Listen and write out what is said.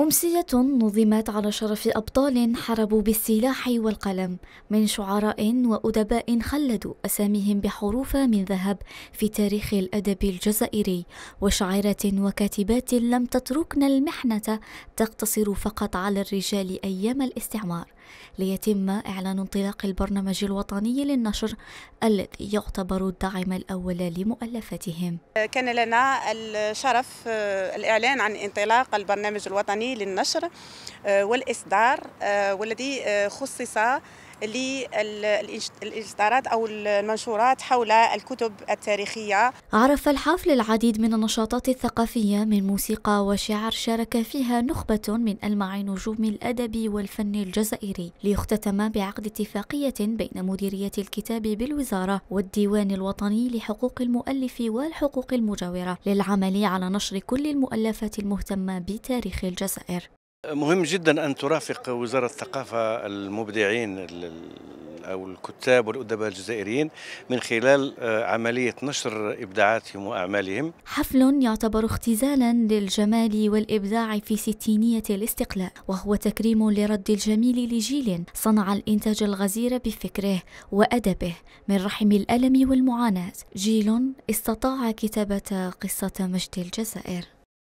أمسية نظمت على شرف أبطال حربوا بالسلاح والقلم من شعراء وأدباء خلدوا أساميهم بحروف من ذهب في تاريخ الأدب الجزائري وشعرة وكاتبات لم تتركن المحنة تقتصر فقط على الرجال أيام الاستعمار ليتم إعلان انطلاق البرنامج الوطني للنشر الذي يعتبر الدعم الأول لمؤلفتهم كان لنا الشرف آه، الإعلان عن انطلاق البرنامج الوطني للنشر آه، والإصدار آه، والذي خصص للإصدارات أو المنشورات حول الكتب التاريخية عرف الحفل العديد من النشاطات الثقافية من موسيقى وشعر شارك فيها نخبة من ألمع نجوم الأدب والفن الجزائري ليختتم بعقد اتفاقية بين مديرية الكتاب بالوزارة والديوان الوطني لحقوق المؤلف والحقوق المجاورة للعمل على نشر كل المؤلفات المهتمة بتاريخ الجزائر مهم جدا ان ترافق وزاره الثقافه المبدعين او الكتاب والادباء الجزائريين من خلال آه، عمليه نشر ابداعاتهم واعمالهم. حفل يعتبر اختزالا للجمال والابداع في ستينيه الاستقلال، وهو تكريم لرد الجميل لجيل صنع الانتاج الغزير بفكره وادبه من رحم الالم والمعاناه، جيل استطاع كتابه قصه مجد الجزائر.